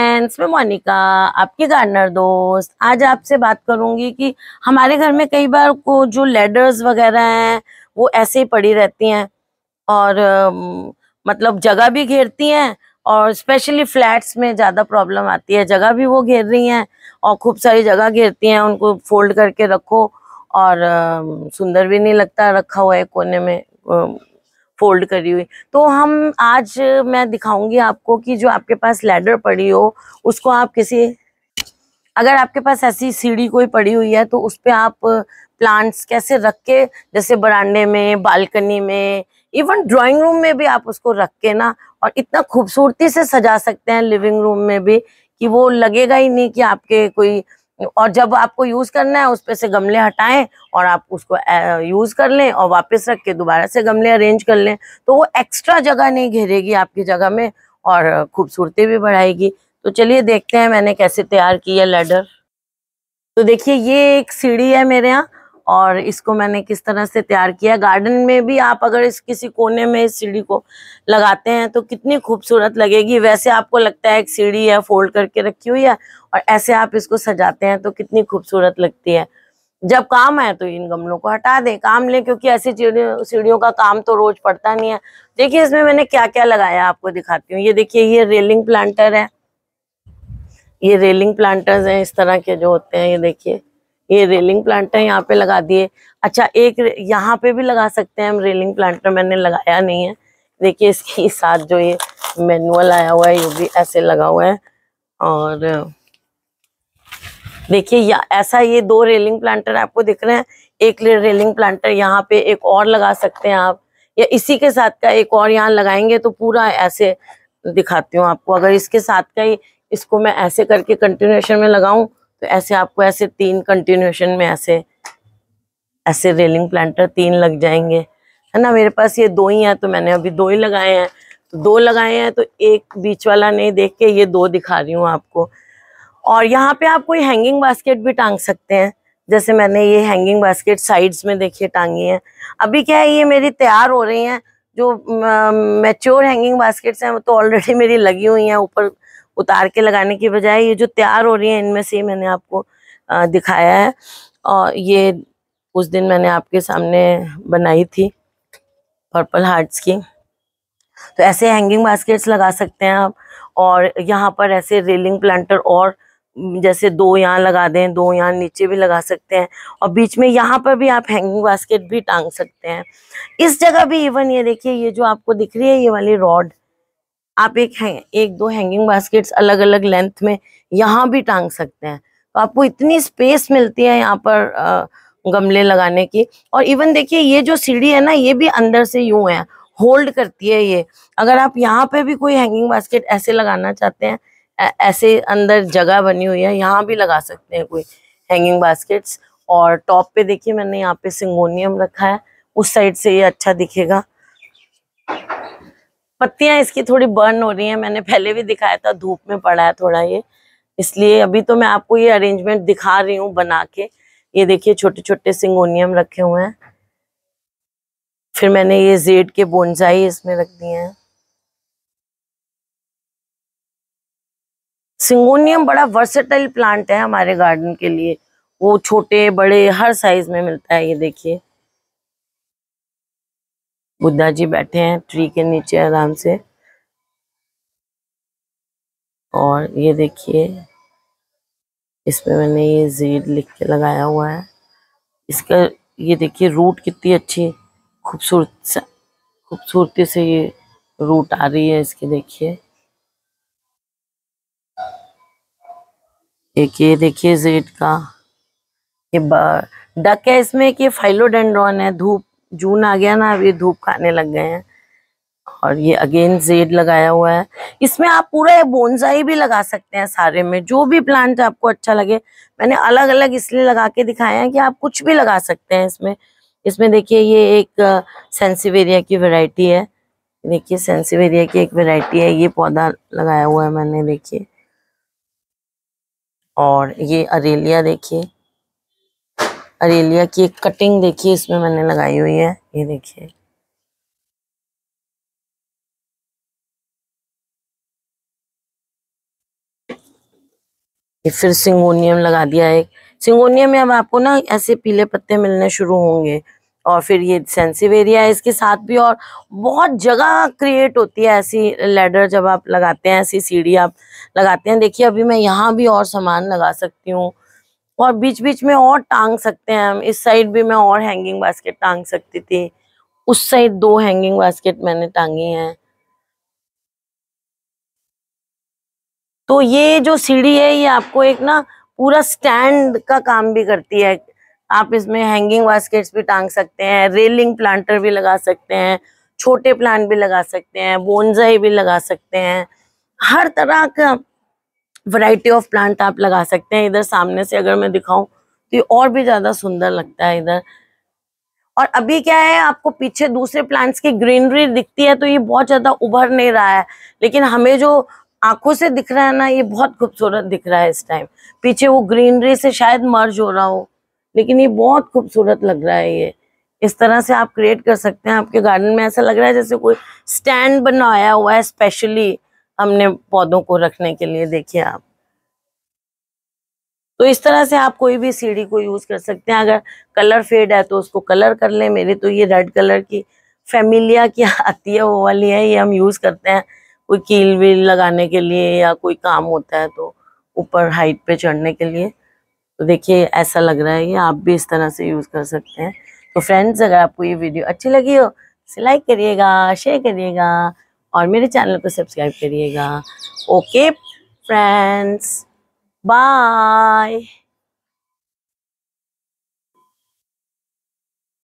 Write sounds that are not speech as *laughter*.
friends मैं मोनिका आपकी gardener दोस्त आज आपसे बात करूंगी कि हमारे घर में कई बार को जो लेडर्स वगैरह हैं वो ऐसे ही पड़ी रहती हैं और मतलब जगह भी घेरती हैं और स्पेशली फ्लैट्स में ज़्यादा प्रॉब्लम आती है जगह भी वो घेर रही हैं और खूब सारी जगह घेरती हैं उनको फोल्ड करके रखो और सुंदर भी नहीं लगता रखा हुआ है कोने में फोल्ड करी हुई तो हम आज मैं दिखाऊंगी आपको कि जो आपके पास लैडर पड़ी हो उसको आप किसी अगर आपके पास ऐसी सीढ़ी कोई पड़ी हुई है तो उस पर आप प्लांट्स कैसे रख के जैसे बरांडे में बालकनी में इवन ड्राइंग रूम में भी आप उसको रख के ना और इतना खूबसूरती से सजा सकते हैं लिविंग रूम में भी कि वो लगेगा ही नहीं कि आपके कोई और जब आपको यूज करना है उस पर से गमले हटाएं और आप उसको यूज कर लें और वापस रख के दोबारा से गमले अरेंज कर लें तो वो एक्स्ट्रा जगह नहीं घेरेगी आपकी जगह में और खूबसूरती भी बढ़ाएगी तो चलिए देखते हैं मैंने कैसे तैयार की है लैडर तो देखिए ये एक सीढ़ी है मेरे यहाँ और इसको मैंने किस तरह से तैयार किया गार्डन में भी आप अगर इस किसी कोने में इस सीढ़ी को लगाते हैं तो कितनी खूबसूरत लगेगी वैसे आपको लगता है एक सीढ़ी है फोल्ड करके रखी हुई है और ऐसे आप इसको सजाते हैं तो कितनी खूबसूरत लगती है जब काम आए तो इन गमलों को हटा दें काम लें क्योंकि ऐसी सीढ़ियों का काम तो रोज पड़ता नहीं है देखिए इसमें मैंने क्या क्या लगाया आपको दिखाती हूँ ये देखिए ये रेलिंग प्लांटर है ये रेलिंग प्लांटर्स हैं इस तरह के जो होते हैं ये देखिए ये रेलिंग प्लांटर यहाँ पे लगा दिए अच्छा एक यहाँ पे भी लगा सकते हैं हम रेलिंग प्लांटर मैंने लगाया नहीं है देखिए इसके साथ जो ये मैनुअल आया हुआ है ये भी ऐसे लगा हुआ है और देखिए या ऐसा ये दो रेलिंग प्लांटर आपको दिख रहे हैं एक रेलिंग प्लांटर यहाँ पे एक और लगा सकते हैं आप या इसी के साथ का एक और यहाँ लगाएंगे तो पूरा ऐसे दिखाती हूँ आपको अगर इसके साथ का ही इसको मैं ऐसे करके कंटिन्यूएशन में लगाऊं तो ऐसे आपको ऐसे तीन कंटिन्यूशन में ऐसे ऐसे रेलिंग प्लांटर तीन लग जाएंगे है ना मेरे पास ये दो ही हैं तो मैंने अभी दो ही लगाए हैं तो दो लगाए हैं तो एक बीच वाला नहीं देख के ये दो दिखा रही हूँ आपको और यहाँ पे आप कोई हैंगिंग बास्केट भी टांग सकते हैं जैसे मैंने ये हैंगिंग बास्केट साइड्स में देखिए टांगी है अभी क्या है ये मेरी तैयार हो रही हैं जो मेच्योर हैंगिंग बास्केट्स हैं वो तो ऑलरेडी मेरी लगी हुई हैं ऊपर उतार के लगाने की बजाय ये जो तैयार हो रही है इनमें से मैंने आपको दिखाया है और ये उस दिन मैंने आपके सामने बनाई थी पर्पल हार्ट्स की तो ऐसे हैंगिंग बास्केट्स लगा सकते हैं आप और यहाँ पर ऐसे रेलिंग प्लांटर और जैसे दो यहाँ लगा दें दो यहाँ नीचे भी लगा सकते हैं और बीच में यहाँ पर भी आप हैंगिंग बास्केट भी टांग सकते हैं इस जगह भी इवन ये देखिए ये जो आपको दिख रही है ये वाली रॉड आप एक एक दो हैंगिंग बास्केट्स अलग अलग लेंथ में यहाँ भी टांग सकते हैं तो आपको इतनी स्पेस मिलती है यहाँ पर गमले लगाने की और इवन देखिए ये जो सीढ़ी है ना ये भी अंदर से यूं है होल्ड करती है ये अगर आप यहाँ पे भी कोई हैंगिंग बास्केट ऐसे लगाना चाहते हैं ऐसे अंदर जगह बनी हुई है यहाँ भी लगा सकते हैं कोई हैंगिंग बास्केट्स और टॉप पे देखिए मैंने यहाँ पे सिंगोनियम रखा है उस साइड से ये अच्छा दिखेगा पत्तियां इसकी थोड़ी बर्न हो रही हैं मैंने पहले भी दिखाया था धूप में पड़ा है थोड़ा ये इसलिए अभी तो मैं आपको ये अरेंजमेंट दिखा रही हूँ बना के ये देखिए छोटे छोटे सिंगोनियम रखे हुए हैं फिर मैंने ये जेड के बोनजाई इसमें रख दिए हैं सिंगोनियम बड़ा वर्सेटाइल प्लांट है हमारे गार्डन के लिए वो छोटे बड़े हर साइज में मिलता है ये देखिए बुद्धा जी बैठे हैं ट्री के नीचे आराम से और ये देखिए इसमें मैंने ये जेड लिख के लगाया हुआ है इसका ये देखिए रूट कितनी अच्छी खूबसूरत खूबसूरती से ये रूट आ रही है इसकी देखिए एक ये देखिए जेड का ये डक है इसमें कि फाइलोडेंड्रॉन है धूप जून आ गया ना अब ये धूप खाने लग गए हैं और ये अगेन जेड लगाया हुआ है इसमें आप पूरा बोनजाई भी लगा सकते हैं सारे में जो भी प्लांट आपको अच्छा लगे मैंने अलग अलग इसलिए लगा के दिखाया है कि आप कुछ भी लगा सकते हैं इसमें इसमें देखिए ये एक सेंसिवेरिया की वैरायटी है देखिए सेंसिवेरिया की एक वैरायटी है ये पौधा लगाया हुआ है मैंने देखिए और ये अरेलिया देखिए अरेलिया की एक कटिंग देखिए इसमें मैंने लगाई हुई है ये देखिए ये फिर सिंगोनियम लगा दिया एक सिंगोनियम में अब आपको ना ऐसे पीले पत्ते मिलने शुरू होंगे और फिर ये सेंसिव एरिया है इसके साथ भी और बहुत जगह क्रिएट होती है ऐसी लेडर जब आप लगाते हैं ऐसी सीढ़ी आप लगाते हैं देखिए अभी मैं यहाँ भी और सामान लगा सकती हूँ और बीच बीच में और टांग सकते हैं हम इस साइड भी मैं और हैंगिंग बास्केट टांग सकती थी उस साइड दो हैंगिंग बास्केट मैंने टांगी हैं तो ये जो सीढ़ी है ये आपको एक ना पूरा स्टैंड का काम भी करती है आप इसमें हैंगिंग बास्केट्स भी टांग सकते हैं रेलिंग प्लांटर भी लगा सकते हैं छोटे प्लांट भी लगा सकते हैं बोनजाई भी लगा सकते हैं हर तरह का वैरायटी ऑफ प्लांट आप लगा सकते हैं इधर सामने से अगर मैं दिखाऊं तो ये और भी ज़्यादा सुंदर लगता है इधर और अभी क्या है आपको पीछे दूसरे प्लांट्स की ग्रीनरी दिखती है तो ये बहुत ज़्यादा उभर नहीं रहा है लेकिन हमें जो आंखों से दिख रहा है ना ये बहुत खूबसूरत दिख रहा है इस टाइम पीछे वो ग्रीनरी से शायद मर्ज हो रहा हो लेकिन ये बहुत खूबसूरत लग रहा है ये इस तरह से आप क्रिएट कर सकते हैं आपके गार्डन में ऐसा लग रहा है जैसे कोई स्टैंड बनाया हुआ है स्पेशली हमने पौधों को रखने के लिए देखिए आप तो इस तरह से आप कोई भी सीढ़ी को यूज कर सकते हैं अगर कलर फेड है तो उसको कलर कर ले मेरे तो ये रेड कलर की फेमिलिया की *laughs* आती है वो वाली है ये हम यूज करते हैं कोई कील वील लगाने के लिए या कोई काम होता है तो ऊपर हाइट पे चढ़ने के लिए तो देखिए ऐसा लग रहा है ये आप भी इस तरह से यूज कर सकते हैं तो फ्रेंड्स अगर आपको ये वीडियो अच्छी लगी हो लाइक करिएगा शेयर करिएगा और मेरे चैनल को सब्सक्राइब करिएगा ओके फ्रेंड्स बाय